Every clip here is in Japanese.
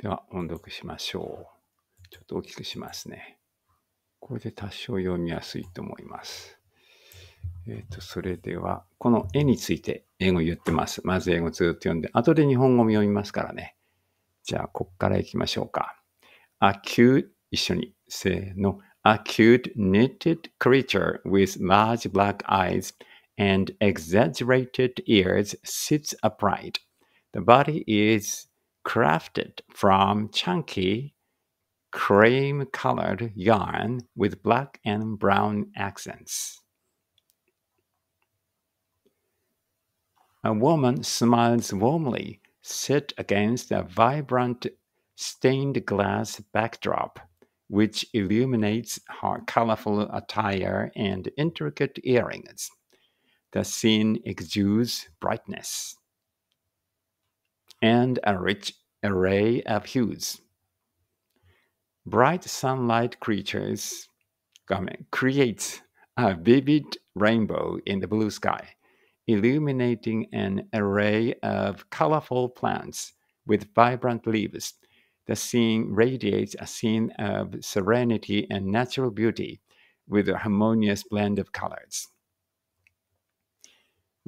では、音読しましょう。ちょっと大きくしますね。これで多少読みやすいと思います。えっ、ー、と、それでは、この絵について英語言ってます。まず英語ずっと読んで、後で日本語も読みますからね。じゃあ、こっから行きましょうか。acute 一緒に、せーの。acute knitted creature with large black eyes and exaggerated ears sits upright. The body is crafted from chunky cream colored yarn with black and brown accents. A woman smiles warmly, set against a vibrant stained glass backdrop, which illuminates her colorful attire and intricate earrings. The scene exudes brightness and a rich array of hues. Bright sunlight creatures creates a vivid rainbow in the blue sky, illuminating an array of colorful plants with vibrant leaves. The scene radiates a scene of serenity and natural beauty with a harmonious blend of colors.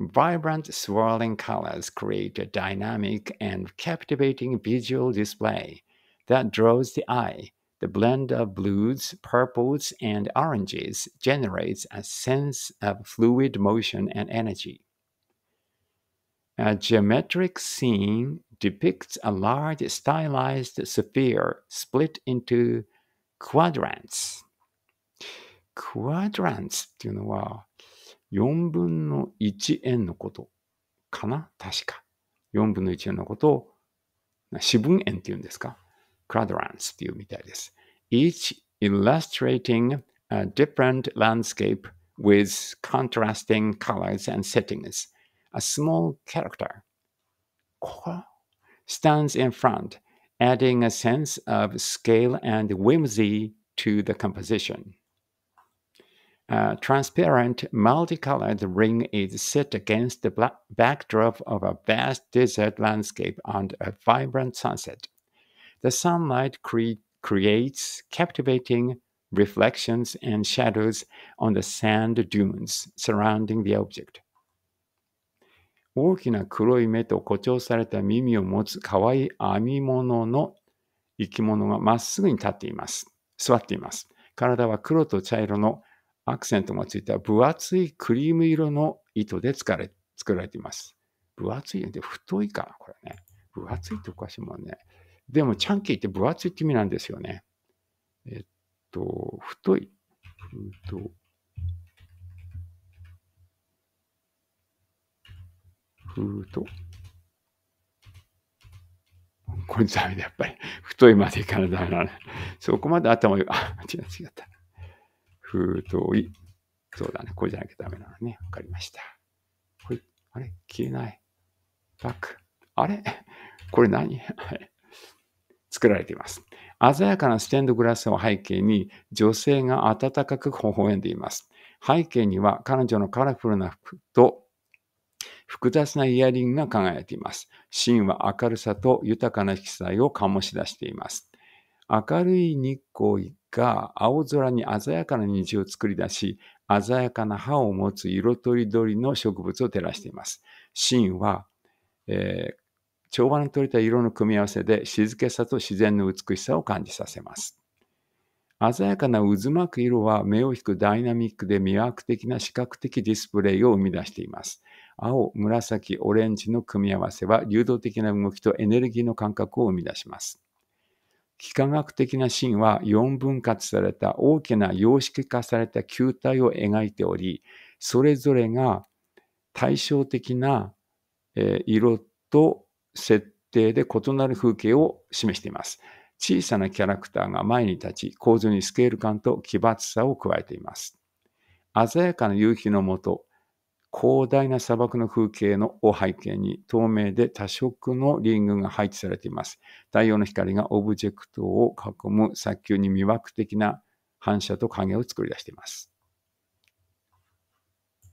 Vibrant swirling colors create a dynamic and captivating visual display that draws the eye. The blend of blues, purples, and oranges generates a sense of fluid motion and energy. A geometric scene depicts a large stylized sphere split into quadrants. Quadrants っていうのは、4分の1円のことかな確か。4分の1円のことを四分円って言うんですかクラドランスっていうみたいです。Each illustrating a different landscape with contrasting colors and settings. A small character stands in front, adding a sense of scale and whimsy to the composition uh, transparent, multicolored ring is set against the black backdrop of a vast desert landscape and a vibrant sunset. The sunlight cre creates captivating reflections and shadows on the sand dunes surrounding the object. 大きな黒い目と誇張された耳を持つ可愛い編み物の生き物がまっすぐに立っています。座っています。体は黒と茶色のアクセントがついた分厚いクリーム色の糸で作られ作られています。分厚いで太いかな、これね。分厚いっておかしいもんね。でも、チャンキーって分厚いって意味なんですよね。えっと、太い。太い。太い。これダメだ、やっぱり。太いまでいかないダメだね。そこまで頭よ。あ、違う、違った。封筒い。そうだね。これじゃなきゃダメなのね。わかりました。ほい。あれ消えない。バック。あれこれ何作られています。鮮やかなステンドグラスを背景に女性が温かく微笑んでいます。背景には彼女のカラフルな服と複雑なイヤリングが輝いています。シーンは明るさと豊かな色彩を醸し出しています。明るい日光が青空に鮮やかな虹を作り出し、鮮やかな葉を持つ色とりどりの植物を照らしています。芯は、えー、調和の取れた色の組み合わせで静けさと自然の美しさを感じさせます。鮮やかな渦巻く色は目を引くダイナミックで魅惑的な視覚的ディスプレイを生み出しています。青、紫、オレンジの組み合わせは流動的な動きとエネルギーの感覚を生み出します。幾何学的な芯は4分割された大きな様式化された球体を描いており、それぞれが対照的な色と設定で異なる風景を示しています。小さなキャラクターが前に立ち、構図にスケール感と奇抜さを加えています。鮮やかな夕日のもと、広大な砂漠の風景のを背景に透明で多色のリングが配置されています。太陽の光がオブジェクトを囲む早急に魅惑的な反射と影を作り出しています。